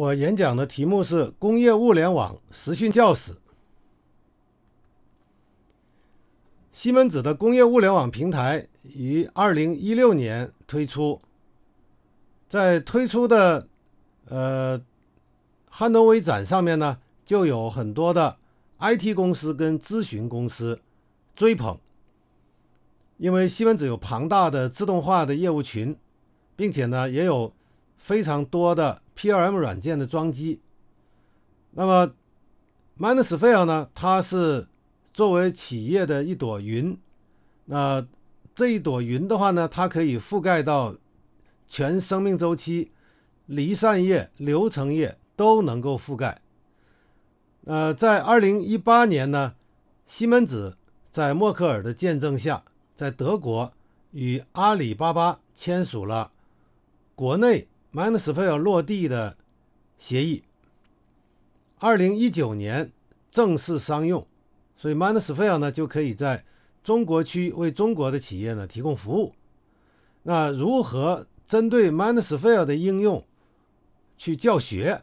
我演讲的题目是“工业物联网实训教室”。西门子的工业物联网平台于二零一六年推出，在推出的，呃，汉诺威展上面呢，就有很多的 IT 公司跟咨询公司追捧，因为西门子有庞大的自动化的业务群，并且呢，也有非常多的。p l m 软件的装机，那么 m i n u s p h e r e 呢？它是作为企业的一朵云，那这一朵云的话呢，它可以覆盖到全生命周期、离散业、流程业都能够覆盖。呃，在二零一八年呢，西门子在默克尔的见证下，在德国与阿里巴巴签署了国内。m a n s f i e l d 落地的协议，二零一九年正式商用，所以 m a n s f i e l d 呢就可以在中国区为中国的企业呢提供服务。那如何针对 m a n s f i e l d 的应用去教学？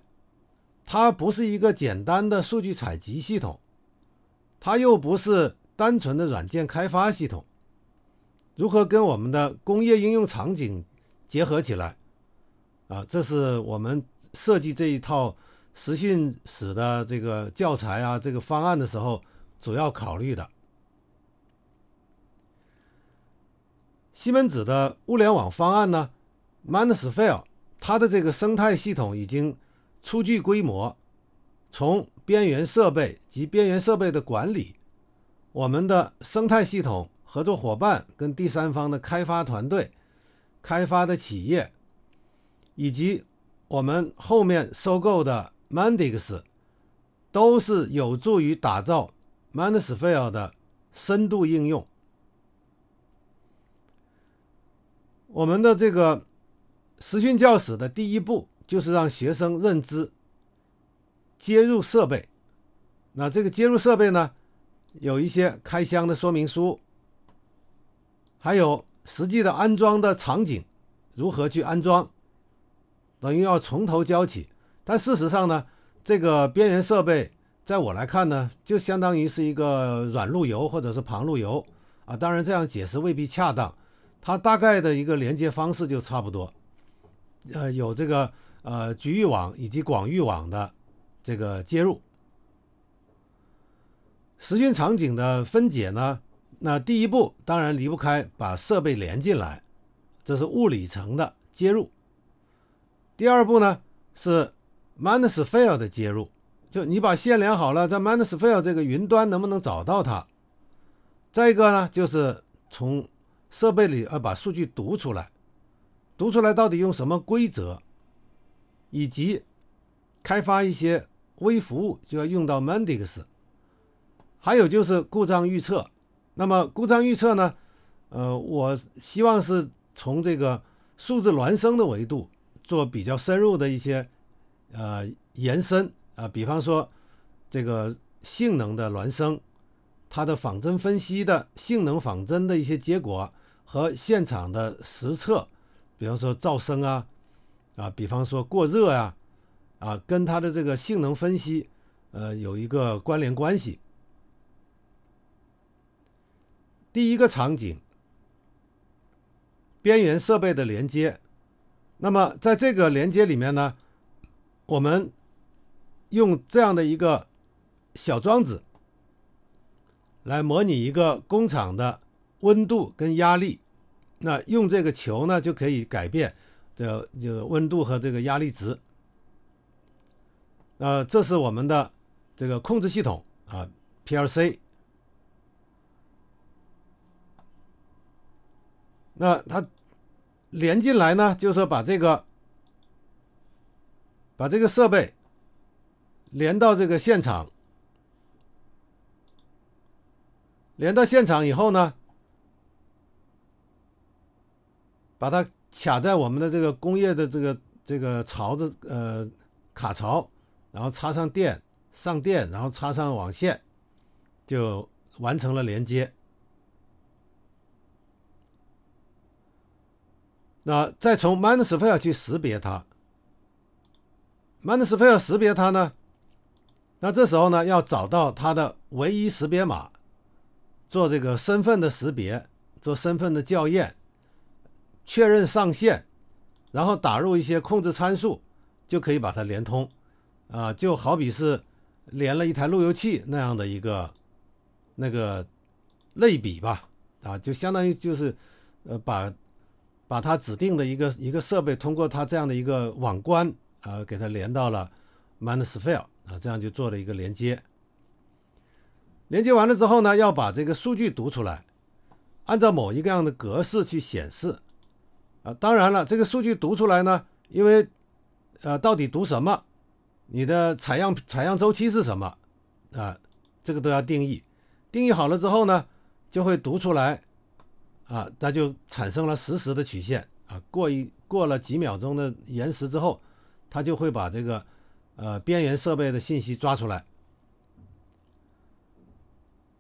它不是一个简单的数据采集系统，它又不是单纯的软件开发系统，如何跟我们的工业应用场景结合起来？啊，这是我们设计这一套实训室的这个教材啊，这个方案的时候主要考虑的。西门子的物联网方案呢 m a n u s f i e l e 它的这个生态系统已经初具规模，从边缘设备及边缘设备的管理，我们的生态系统合作伙伴跟第三方的开发团队、开发的企业。以及我们后面收购的 Mandix，都是有助于打造 Mandosphere 的深度应用。我们的这个实训教室的第一步就是让学生认知接入设备。那这个接入设备呢，有一些开箱的说明书，还有实际的安装的场景，如何去安装？等于要从头教起，但事实上呢，这个边缘设备，在我来看呢，就相当于是一个软路由或者是旁路由啊。当然，这样解释未必恰当，它大概的一个连接方式就差不多。呃，有这个呃局域网以及广域网的这个接入。实训场景的分解呢，那第一步当然离不开把设备连进来，这是物理层的接入。第二步呢是 m a n u s f i l e 的接入，就你把线连好了，在 m a n u s f i l e 这个云端能不能找到它？再一个呢，就是从设备里呃把数据读出来，读出来到底用什么规则，以及开发一些微服务就要用到 m e n d i x 还有就是故障预测，那么故障预测呢，呃，我希望是从这个数字孪生的维度。做比较深入的一些呃延伸啊，比方说这个性能的孪生，它的仿真分析的性能仿真的一些结果和现场的实测，比方说噪声啊啊，比方说过热呀啊，跟它的这个性能分析呃有一个关联关系。第一个场景，边缘设备的连接。那么在这个连接里面呢，我们用这样的一个小装置来模拟一个工厂的温度跟压力。那用这个球呢，就可以改变的这个温度和这个压力值。呃，这是我们的这个控制系统啊，PLC。那它。连进来呢，就是把这个把这个设备连到这个现场，连到现场以后呢，把它卡在我们的这个工业的这个这个槽子呃卡槽，然后插上电，上电，然后插上网线，就完成了连接。那再从 m i n u s p h e r e 去识别它 m i n u s p h e r e 识别它呢？那这时候呢，要找到它的唯一识别码，做这个身份的识别，做身份的校验，确认上线，然后打入一些控制参数，就可以把它连通，啊，就好比是连了一台路由器那样的一个那个类比吧，啊，就相当于就是呃把。把它指定的一个一个设备，通过它这样的一个网关啊，给它连到了 Man s p h e r 啊，这样就做了一个连接。连接完了之后呢，要把这个数据读出来，按照某一个样的格式去显示啊。当然了，这个数据读出来呢，因为呃，到底读什么，你的采样采样周期是什么啊，这个都要定义。定义好了之后呢，就会读出来。啊，那就产生了实时的曲线啊。过一过了几秒钟的延时之后，它就会把这个呃边缘设备的信息抓出来。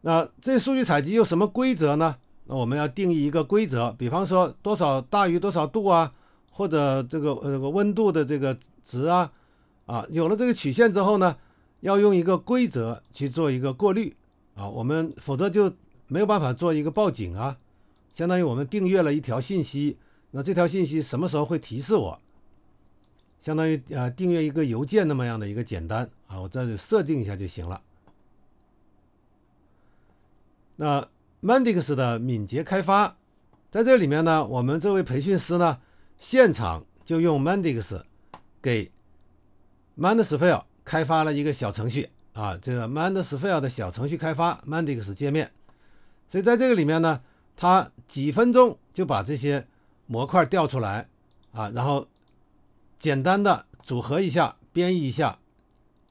那这数据采集有什么规则呢？那我们要定义一个规则，比方说多少大于多少度啊，或者这个呃温度的这个值啊啊。有了这个曲线之后呢，要用一个规则去做一个过滤啊，我们否则就没有办法做一个报警啊。相当于我们订阅了一条信息，那这条信息什么时候会提示我？相当于呃订阅一个邮件那么样的一个简单啊，我这里设定一下就行了。那 Mandix 的敏捷开发，在这里面呢，我们这位培训师呢，现场就用 Mandix 给 m a n d s f i e e 开发了一个小程序啊，这个 m a n d s f i e e 的小程序开发 Mandix 界面，所以在这个里面呢。他几分钟就把这些模块调出来啊，然后简单的组合一下、编译一下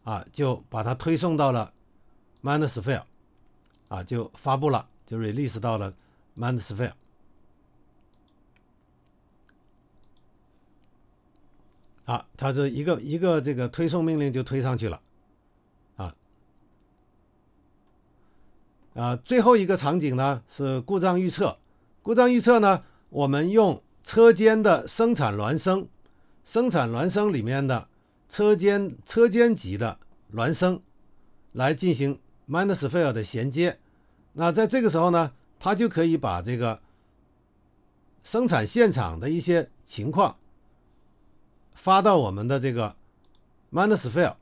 啊，就把它推送到了 Mandosphere 啊，就发布了，就 release 到了 Mandosphere 啊，它这一个一个这个推送命令就推上去了。呃，最后一个场景呢是故障预测。故障预测呢，我们用车间的生产孪生，生产孪生里面的车间车间级的孪生来进行 m i n u s f h e r e 的衔接。那在这个时候呢，它就可以把这个生产现场的一些情况发到我们的这个 m i n u s f h e r e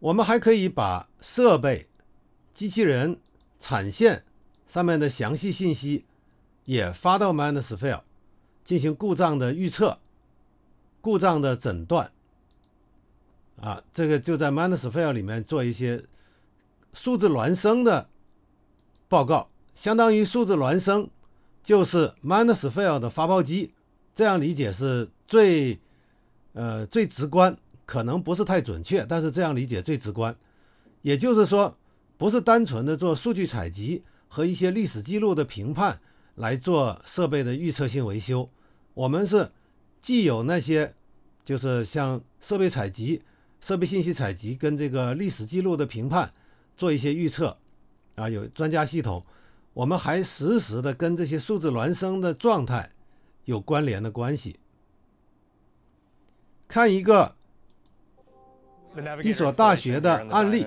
我们还可以把设备。机器人产线上面的详细信息也发到 MindSphere，进行故障的预测、故障的诊断。啊，这个就在 MindSphere 里面做一些数字孪生的报告，相当于数字孪生就是 MindSphere 的发报机。这样理解是最呃最直观，可能不是太准确，但是这样理解最直观。也就是说。不是单纯的做数据采集和一些历史记录的评判来做设备的预测性维修，我们是既有那些就是像设备采集、设备信息采集跟这个历史记录的评判做一些预测啊，有专家系统，我们还实时的跟这些数字孪生的状态有关联的关系。看一个。一所大学的案例。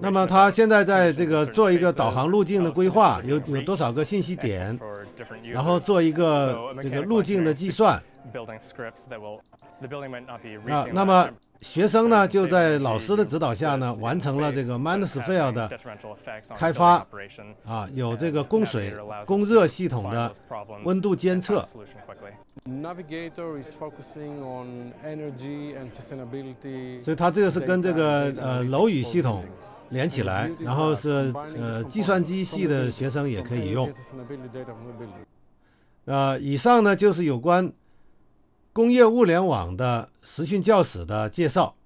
那么，他现在在这个做一个导航路径的规划，有有多少个信息点？然后做一个这个路径的计算。啊，那么。学生呢，就在老师的指导下呢，完成了这个 Mansfield 的开发啊，有这个供水、供热系统的温度监测，所以它这个是跟这个呃楼宇系统连起来，然后是呃计算机系的学生也可以用。呃，以上呢就是有关。工业物联网的实训教室的介绍。